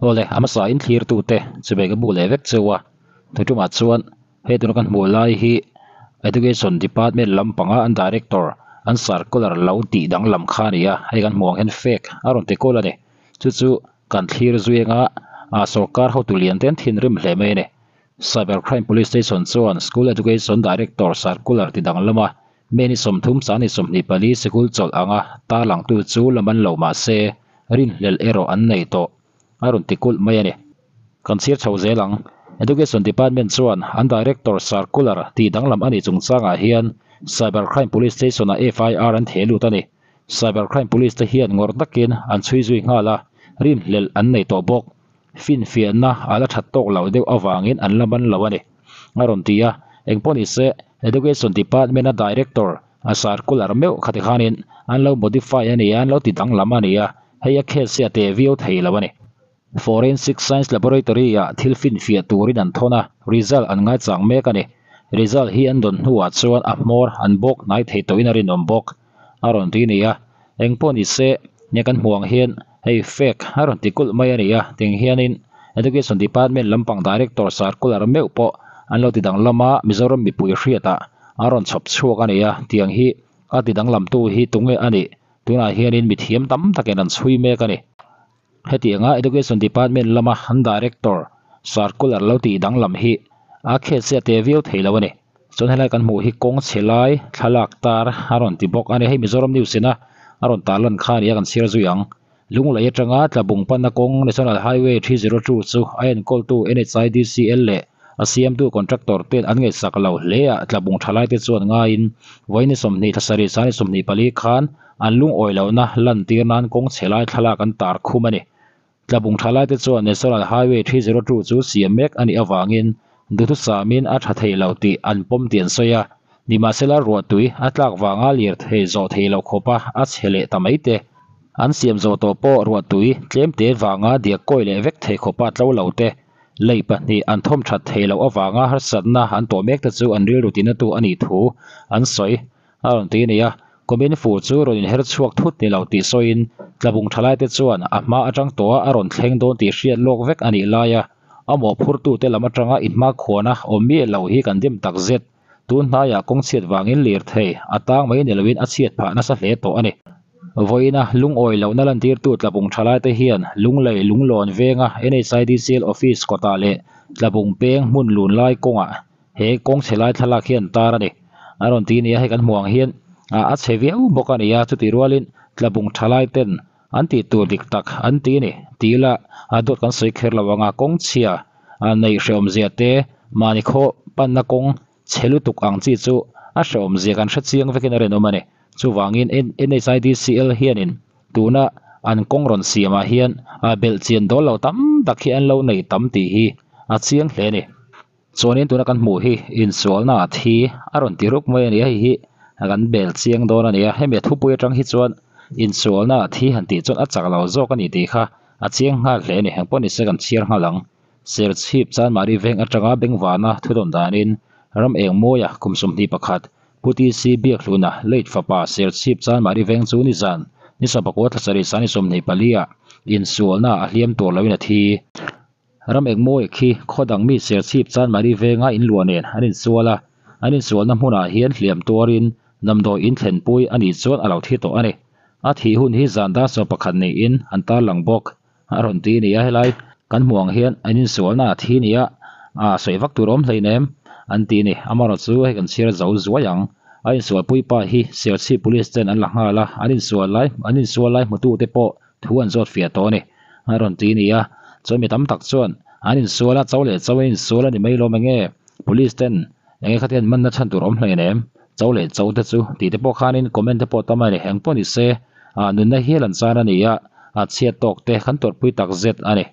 ole amasa in thlir tu te chebe ga bule vek chewa thu tuma chuan he tu kan mulai hi education department làm lampanga an director an circular lo ti dang lam kha ria ai kan muang en fek aron te kola ne chu chu kan thlir zuenga a à sarkar ho tulian ten thin rim hle mai ne cyber police station chuan school education director circular ti làm à, meni som thum sa ni som ni pali school chol anga ta lang tu chu laman lo ma se rin lel ero an nei to aron tikul mai ani kan sir chho zelang education department chuan an director circular ti danglam ani chung changa hian cybercrime police station a FIR an thelut ani cybercrime police te hian ngor takin an chui zui ngala rim lel an nei to bok fin fian na ala that tok lo deuh awangin an laman lo ani ngaron tia engponi se education department a director a circular meu khati khanin an lo modify ani an lo ti danglam ani a heia khe se te view thei lo forensic science laboratory a à, thilfin fia turin an thona result an ngai chang mek ani result hi an don hnuah chuan a hmor an bawk nai thei to in a rin awm bawk a rawn ti ni a engpaw ni se ne kan hmuang hian hei fake a rawn ti kulh mai ani a ting hianin education department lampang director sarkul ar meu po an lo ti dang lama mizoram mipui hriata a rawn chhop chhuak ani a à, tiang hi a ti dang lam tu hi tunge ani tuna hianin mi thiam tam takin an chui mek ani hetianga education department lama han director circular loti danglam hi a khe se te viu theilo ani chon helai kan mu hi kong chelai thalak tar aron ti bok ani hei mizoram news ina aron talan khan ya kan sir zuyang lung lai atanga tlabung pan na kong national highway 302 chu ayan call to NHIDCL le a siam tu contractor ten an nge sak lo hle a tlabung thalai te chuan nga in voine somni thasari sari somni pali khan an lung oi lo na lan tir nan kong chelai thalak an tar khum ani tlabung thalai te chuan national highway 302 chu siamek ani awangin dutu samin a tha thei lo ti an pom tian soya nimasela ruwa tui atlak wanga lir thei zo thei lo khopa a chhele tamaite an siam zo to po ruwa tui tlem te wanga dia koile vek thei khopa tlo lo te lấy anh lei pahnih an thawm that thei lo awanga har satna an tawh mek te chu an ril rutin tu ani thu an sawi a rawn ti ni a komin fu chu roin her chuak thut ni lo ti soin tlabung thalai te chuan a hma atang tawh a rawn thleng dawn ti hriat lok vek ani laia amo phur tu làm te lama tanga inma khona omi lo hi kan dim tak zet tun hnaiah kawng chiat wangin lir thei atang mai nelawin a chiat phah na sa hle tawh ani voina lung oi lo na lan tir tu tlabung thala te hian lung lei lung lon venga NHIDCL office kota le tlabung peng mun lun lai konga he kong chelai thala khian tar ani aron ti nia he kan muang hian a a cheviau boka nia chu tirualin tlabung thalai ten anti tu dik tak anti ni tila adot kan soi kher lawanga kong chia a nei hreom zia te mani kho pan na kong chelu tuk ang chi chu a hreom zia kan hra chiang vekin a renomani chuwangin NHIDCL hianin tuna an kongron siama hian a belchian dol lo tam tak hi an lo nei tam ti hi a chiang hle ni chuanin tuna kan hmuh hi insualna at hi a rawn ti ruk mai ani hei hi kan bel chiang dawn ani a hemi thupui atang hi chuan insualna at hi han ti chuan a chak lo zawk ani ti kha a chiang nga hle ni hengpawn ni se kan chiar nga lang ser chhip chan mari veng atanga bengwana thudon danin ram eng moya kumsum ni pakhat พุทธิสีเบียกลุนะเลิดฟ้าเสียชีพจานมาดิเวงซูนิจันนิสสะกวดสริสานิสมในปาลีอินสวลนาเลียมตัวละวินาทีรำเอกมวยขี้ข้อดังมีเสียชีพจานมาดิเวงอินลววเนนอันนินสวนละอันนินส่วนน้ำหุนอาเฮียนเลียมตัวรินนำโดยอินเทนปุยอันนินส่วนอลาวที่ตัวอันนี้อาทิหุ่นฮิจานดาสอบประคันในอินอันตาหลังบกอรุณตีนี้อะไรกันห่วงเฮียนอันนินส่วนนาทีนี้ยอาศัยวัตถุร่มเลยเนม an ti ni amara chu he kan chira zo zuwa yang ain sual pui pa hi serchi police ten an la nga la anin sual lai anin sual lai mutu te po thuan zot fia to ni aron ti ni a chu mi tam tak chuan anin suala chawle chawin suala ni mai lo mange police ten enge khaten man na chan turom hlai nem chawle chawte chu ti te po khanin comment te po tama ni heng poni se a nun na hi lan chana ni a a chia tok te khan tor pui tak zet ani